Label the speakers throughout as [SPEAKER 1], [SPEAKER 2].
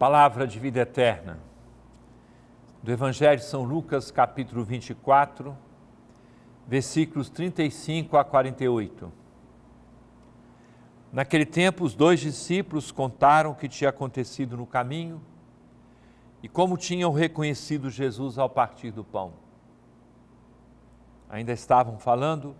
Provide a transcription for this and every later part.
[SPEAKER 1] Palavra de vida eterna. Do Evangelho de São Lucas, capítulo 24, versículos 35 a 48. Naquele tempo, os dois discípulos contaram o que tinha acontecido no caminho e como tinham reconhecido Jesus ao partir do pão. Ainda estavam falando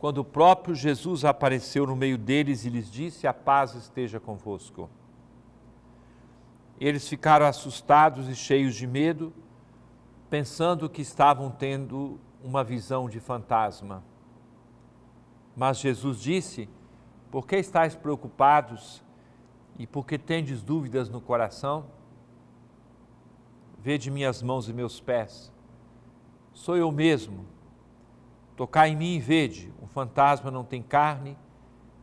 [SPEAKER 1] quando o próprio Jesus apareceu no meio deles e lhes disse: A paz esteja convosco. Eles ficaram assustados e cheios de medo, pensando que estavam tendo uma visão de fantasma. Mas Jesus disse: Por que estáis preocupados e por que tendes dúvidas no coração? Vede minhas mãos e meus pés. Sou eu mesmo. Tocai em mim e vede: o fantasma não tem carne,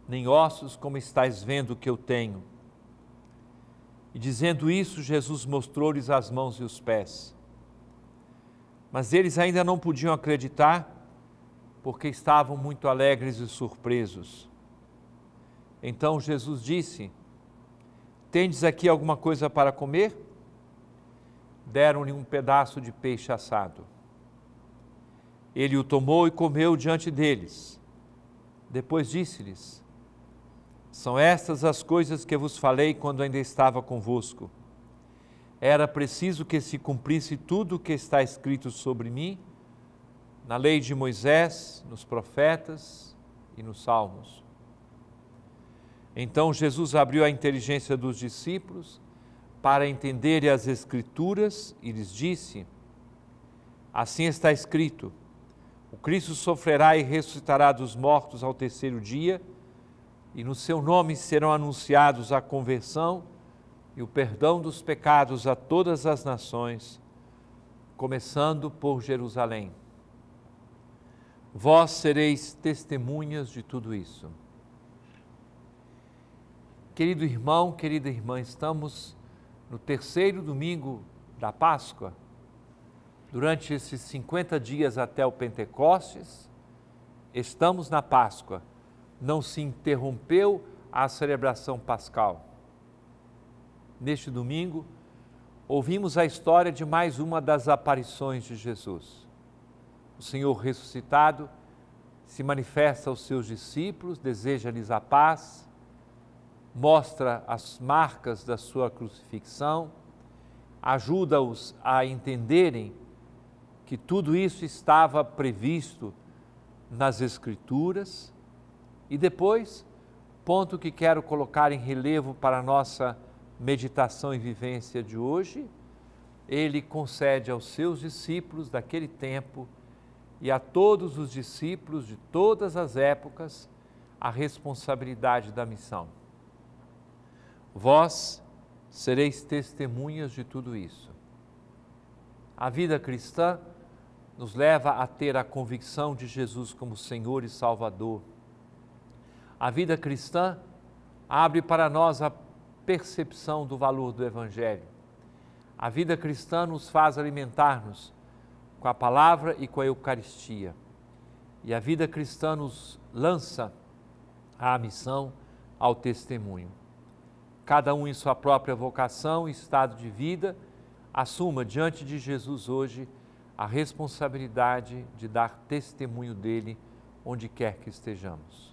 [SPEAKER 1] nem ossos, como estáis vendo que eu tenho. E dizendo isso, Jesus mostrou-lhes as mãos e os pés. Mas eles ainda não podiam acreditar, porque estavam muito alegres e surpresos. Então Jesus disse: Tendes aqui alguma coisa para comer? Deram-lhe um pedaço de peixe assado. Ele o tomou e comeu diante deles. Depois disse-lhes: são estas as coisas que vos falei quando ainda estava convosco. Era preciso que se cumprisse tudo o que está escrito sobre mim, na lei de Moisés, nos profetas e nos salmos. Então Jesus abriu a inteligência dos discípulos para entenderem as Escrituras e lhes disse: Assim está escrito: o Cristo sofrerá e ressuscitará dos mortos ao terceiro dia e no seu nome serão anunciados a conversão e o perdão dos pecados a todas as nações, começando por Jerusalém. Vós sereis testemunhas de tudo isso. Querido irmão, querida irmã, estamos no terceiro domingo da Páscoa. Durante esses 50 dias até o Pentecostes, estamos na Páscoa não se interrompeu a celebração pascal. Neste domingo, ouvimos a história de mais uma das aparições de Jesus. O Senhor ressuscitado se manifesta aos seus discípulos, deseja-lhes a paz, mostra as marcas da sua crucifixão, ajuda-os a entenderem que tudo isso estava previsto nas Escrituras e depois, ponto que quero colocar em relevo para a nossa meditação e vivência de hoje, ele concede aos seus discípulos daquele tempo e a todos os discípulos de todas as épocas a responsabilidade da missão. Vós sereis testemunhas de tudo isso. A vida cristã nos leva a ter a convicção de Jesus como Senhor e Salvador a vida cristã abre para nós a percepção do valor do Evangelho. A vida cristã nos faz alimentar-nos com a palavra e com a Eucaristia. E a vida cristã nos lança à missão, ao testemunho. Cada um em sua própria vocação e estado de vida, assuma diante de Jesus hoje a responsabilidade de dar testemunho dele onde quer que estejamos